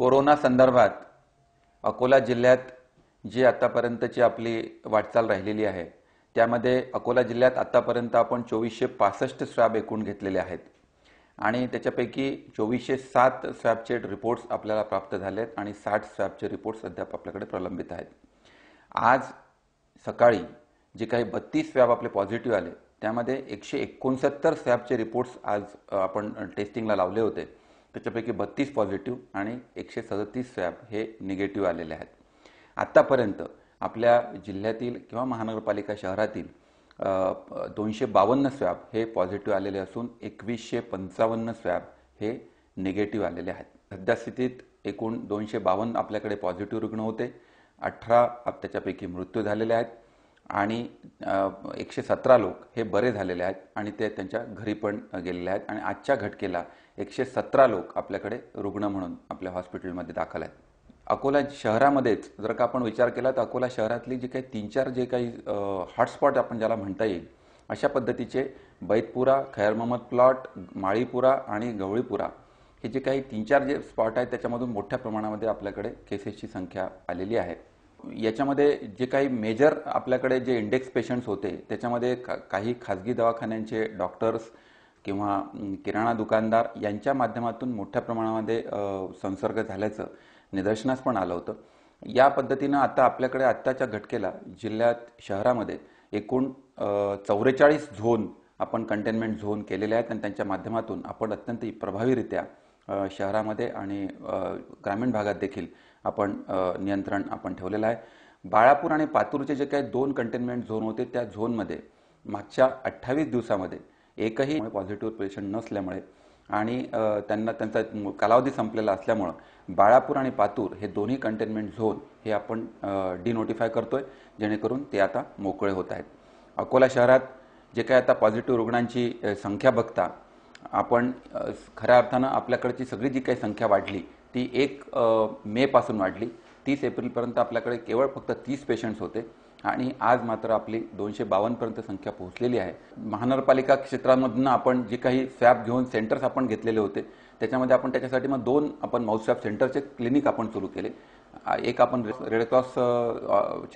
corona संदर्भात अकोला जिल्ह्यात जी आतापर्यंतची आपली वाटचाल राहिलेली आहे त्यामध्ये अकोला जिल्ह्यात आत्तापर्यंत आपण चोवीसशे पासष्ट स्वॅब एकूण घेतलेले आहेत आणि त्याच्यापैकी चोवीसशे सात स्वॅबचे रिपोर्ट्स आपल्याला प्राप्त झाले आहेत आणि साठ स्वॅबचे रिपोर्ट्स अद्याप आपल्याकडे प्रलंबित आहेत आज सकाळी जे काही बत्तीस स्वॅब आपले पॉझिटिव्ह आले त्यामध्ये एकशे एकोणसत्तर स्वॅबचे रिपोर्ट्स आज आपण टेस्टिंगला लावले होते त्याच्यापैकी बत्तीस पॉझिटिव्ह आणि एकशे सदतीस स्वॅब हे निगेटिव्ह आलेले आहेत आत्तापर्यंत आपल्या जिल्ह्यातील किंवा महानगरपालिका शहरातील दोनशे बावन्न स्वॅब हे पॉझिटिव्ह आलेले असून एकवीसशे पंचावन्न स्वॅब हे निगेटिव्ह आलेले आहेत सद्यस्थितीत एकूण दोनशे बावन्न आपल्याकडे पॉझिटिव्ह रुग्ण होते अठरा त्याच्यापैकी मृत्यू झालेले आहेत आणि एकशे सतरा लोक हे बरे झालेले आहेत आणि ते त्यांच्या घरी पण गेलेले आहेत आणि आजच्या घटकेला एकशे सतरा लोक आपल्याकडे रुग्ण म्हणून आपल्या हॉस्पिटलमध्ये दाखल आहेत अकोला शहरामध्येच जर का आपण विचार केला तर अकोला शहरातली जी काही तीन चार जे काही हॉटस्पॉट आपण ज्याला म्हणता येईल अशा पद्धतीचे बैतपुरा खैर मोहम्मद प्लॉट माळीपुरा आणि गवळीपुरा हे जे काही तीन चार जे स्पॉट आहेत त्याच्यामधून मोठ्या प्रमाणामध्ये आपल्याकडे केसेसची संख्या आलेली आहे याच्यामध्ये जे काही मेजर आपल्याकडे जे इंडेक्स पेशंट्स होते त्याच्यामध्ये का काही खाजगी दवाखान्यांचे डॉक्टर्स किंवा किराणा दुकानदार यांच्या माध्यमातून मोठ्या प्रमाणामध्ये संसर्ग झाल्याचं निदर्शनास पण आलं होतं या पद्धतीनं आता आपल्याकडे आत्ताच्या घटकेला जिल्ह्यात शहरामध्ये एकूण चौवेचाळीस झोन आपण कंटेनमेंट झोन केलेले आहेत आणि त्यांच्या माध्यमातून आपण अत्यंत प्रभावीरित्या शहरामध्ये आणि ग्रामीण भागात देखील आपण नियंत्रण आपण ठेवलेलं आहे बाळापूर आणि पातूरचे जे काही दोन कंटेनमेंट झोन होते त्या झोनमध्ये मागच्या अठ्ठावीस दिवसामध्ये एकही पॉझिटिव्ह पेशंट नसल्यामुळे आणि त्यांना त्यांचा कालावधी संपलेला असल्यामुळं बाळापूर आणि पातूर हे दोन्ही कंटेनमेंट झोन हे आपण डिनोटिफाय करतो आहे जेणेकरून ते आता मोकळे होत आहेत अकोला शहरात जे काय आता पॉझिटिव्ह रुग्णांची संख्या बघता आपण खऱ्या अर्थानं आपल्याकडची सगळी जी काही संख्या वाढली ती एक मेपासून वाढली तीस एप्रिलपर्यंत आपल्याकडे केवळ फक्त तीस पेशंट्स होते आणि आज मात्र आपली दोनशे बावन्नपर्यंत संख्या पोहोचलेली आहे महानगरपालिका क्षेत्रांमधून आपण जे काही स्वॅब घेऊन सेंटर्स आपण घेतलेले होते त्याच्यामध्ये आपण त्याच्यासाठी मग दोन आपण माउथ स्वॅब सेंटरचे क्लिनिक आपण सुरू केले एक आपण रेड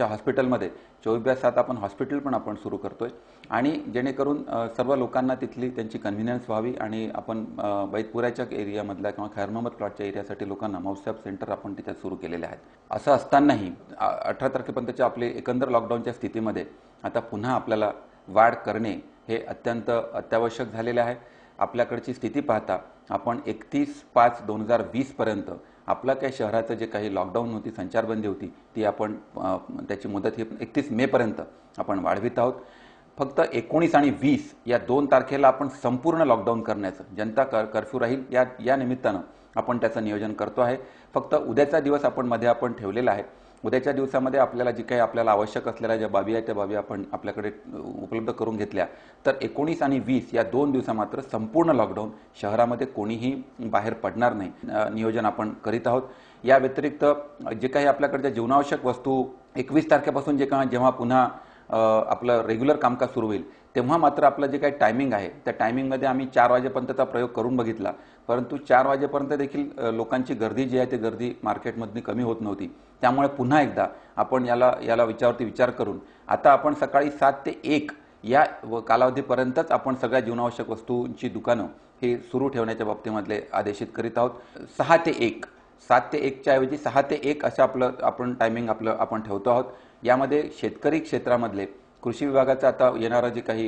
हॉस्पिटलमध्ये चोवीस सात आपण हॉस्पिटल पण आपण सुरू करतोय आणि जेणेकरून सर्व लोकांना तिथली त्यांची कन्व्हिनियन्स व्हावी आणि आपण बैतपुराच्या एरियामधल्या किंवा खैर मोहम्मद प्लॉटच्या एरियासाठी लोकांना मौसॅप सेंटर आपण तिथे सुरू केलेले आहेत असं असतानाही अठरा तारखेपर्यंतच्या आपले एकंदर लॉकडाऊनच्या स्थितीमध्ये आता पुन्हा आपल्याला वाढ करणे हे अत्यंत अत्यावश्यक झालेले आहे आपल्याकडची स्थिती पाहता आपण एकतीस पाच दोन हजार वीसपर्यंत आपल्या काय शहराचं जे काही लॉकडाऊन होती संचारबंदी होती ती आपण त्याची मुदत ही एकतीस मेपर्यंत आपण वाढवित आहोत फक्त एकोणीस आणि वीस या दोन तारखेला आपण संपूर्ण लॉकडाऊन करण्याचं जनता कर कर्फ्यू राहील या या निमित्तानं आपण त्याचं नियोजन करतो आहे फक्त उद्याचा दिवस आपण मध्ये आपण ठेवलेला आहे उद्याच्या दिवसामध्ये आपल्याला जी काही आपल्याला आवश्यक असलेल्या ज्या बाबी आहेत त्या बाबी आपण आपल्याकडे उपलब्ध करून घेतल्या तर एकोणीस आणि वीस या दोन दिवसा मात्र संपूर्ण लॉकडाऊन शहरामध्ये कोणीही बाहेर पडणार नाही नियोजन आपण करीत आहोत या व्यतिरिक्त जे काही आपल्याकडच्या जीवनावश्यक वस्तू एकवीस तारखेपासून जे का जेव्हा पुन्हा आपलं रेग्युलर कामकाज सुरू होईल तेव्हा मात्र आपलं जे काही टायमिंग आहे त्या टायमिंगमध्ये आम्ही चार वाजेपर्यंतचा प्रयोग करून बघितला परंतु चार वाजेपर्यंत देखील लोकांची गर्दी जी आहे ती गर्दी मार्केटमधून कमी होत नव्हती त्यामुळे पुन्हा एकदा आपण याला याला विचारवरती विचार करून आता आपण सकाळी सात ते एक या कालावधीपर्यंतच आपण सगळ्या जीवनावश्यक वस्तूंची दुकानं हे सुरू ठेवण्याच्या बाबतीमधले आदेशित करीत आहोत सहा ते एक सात ते एकच्या ऐवजी सहा ते एक असं आपलं आपण टायमिंग आपलं आपण ठेवतो आहोत यामध्ये शेतकरी क्षेत्रामधले कृषी विभागाचं आता येणारा जे काही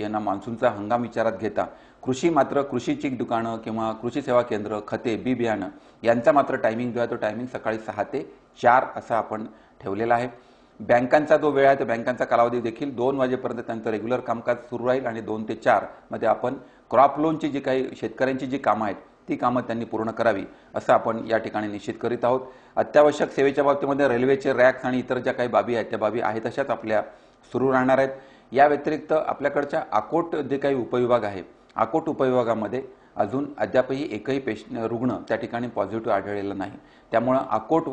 यांना मान्सूनचा हंगाम विचारात घेता कृषी मात्र कृषीची दुकानं किंवा कृषी सेवा केंद्र खते बी बियाणं यांचा मात्र टायमिंग जो आहे तो टायमिंग सकाळी सहा ते चार असा आपण ठेवलेला आहे बँकांचा जो वेळ आहे तो बँकांचा कालावधी देखील दोन वाजेपर्यंत त्यांचं रेग्युलर कामकाज सुरू राहील आणि दोन ते चारमध्ये मध्ये आपण क्रॉप लोनची जी काही शेतकऱ्यांची जी कामं आहेत ती कामं त्यांनी पूर्ण करावी असं आपण या ठिकाणी निश्चित करीत आहोत अत्यावश्यक सेवेच्या बाबतीमध्ये रेल्वेचे रॅक्स आणि इतर ज्या काही बाबी आहेत त्या बाबी आहेत तशाच आपल्या सुरू राहणार आहेत या व्यतिरिक्त आपल्याकडच्या आकोट जे काही उपविभाग आहे आकोट उपविभागामध्ये अजून अद्यापही एकही पेश रुग्ण त्या ठिकाणी पॉझिटिव्ह आढळलेला नाही त्यामुळं आकोट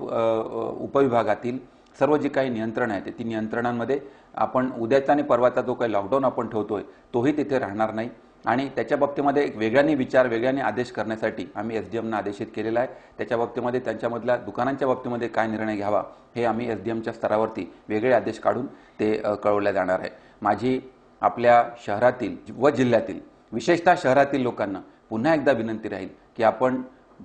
उपविभागातील सर्व जी काही नियंत्रण आहेत ती नियंत्रणांमध्ये आपण उद्याचा आणि परवाचा जो काही लॉकडाऊन आपण ठेवतोय तोही तिथे राहणार नाही आणि त्याच्या बाबतीमध्ये एक वेगळ्याने विचार वेगळ्याने आदेश करण्यासाठी आम्ही एस डी एमनं आदेशित केलेला आहे त्याच्या बाबतीमध्ये त्यांच्यामधल्या दुकानांच्या बाबतीमध्ये काय निर्णय घ्यावा हे आम्ही एस डी एमच्या स्तरावरती वेगळे आदेश काढून ते कळवले जाणार आहे माझी आपल्या शहरातील व जिल्ह्यातील विशेषतः शहरातील लोकांना पुन्हा एकदा विनंती राहील की आपण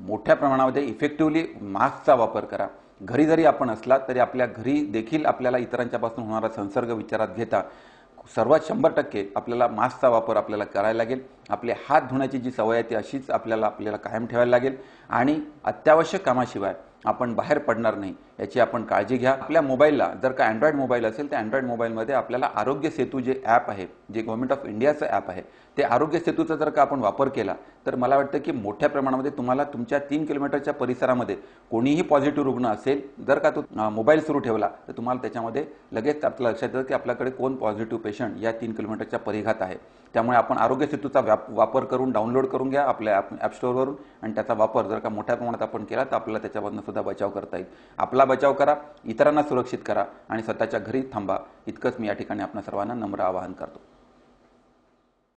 मोठ्या प्रमाणामध्ये इफेक्टिव्हली मास्कचा वापर करा घरी जरी आपण असला तरी आपल्या घरी देखील आपल्याला इतरांच्यापासून होणारा संसर्ग विचारात घेता सर्वात शंभर टक्के आपल्याला मास्कचा वापर आपल्याला करायला लागेल आपले हात धुण्याची जी सवय आहे ती अशीच आपल्याला आपल्याला कायम ठेवायला लागेल आणि अत्यावश्यक कामाशिवाय आपण बाहेर पडणार नाही याची आपण काळजी घ्या आपल्या मोबाईलला जर का अँड्रॉइड मोबाईल असेल तर अँड्रॉइड मोबाईलमध्ये आपल्याला आरोग्य सेतू जे ॲप आहे जे गव्हर्नमेंट ऑफ इंडियाचं ॲप आहे ते आरोग्य सेतूचा जर का आपण वापर केला तर मला वाटतं की मोठ्या प्रमाणामध्ये तुम्हाला तुमच्या तीन किलोमीटरच्या परिसरामध्ये कोणीही पॉझिटिव्ह रुग्ण असेल जर का तो मोबाईल सुरू ठेवला तर तुम्हाला त्याच्यामध्ये लगेच आपल्या लक्षात येतं की आपल्याकडे कोण पॉझिटिव्ह पेशंट या तीन किलोमीटरच्या परिघात आहे त्यामुळे आपण आरोग्य सेतूचा व्याप वापर करून डाउनलोड करून घ्या आपल्या ॲप स्टोअरवरून आणि त्याचा वापर जर का मोठ्या प्रमाणात आपण केला तर आपल्याला त्याच्यापासून सुद्धा बचाव करता येईल आपला बचाव करा इतरांना सुरक्षित करा आणि स्वतःच्या घरी थांबा इतकंच मी या ठिकाणी आपल्या सर्वांना नम्र आवाहन करतो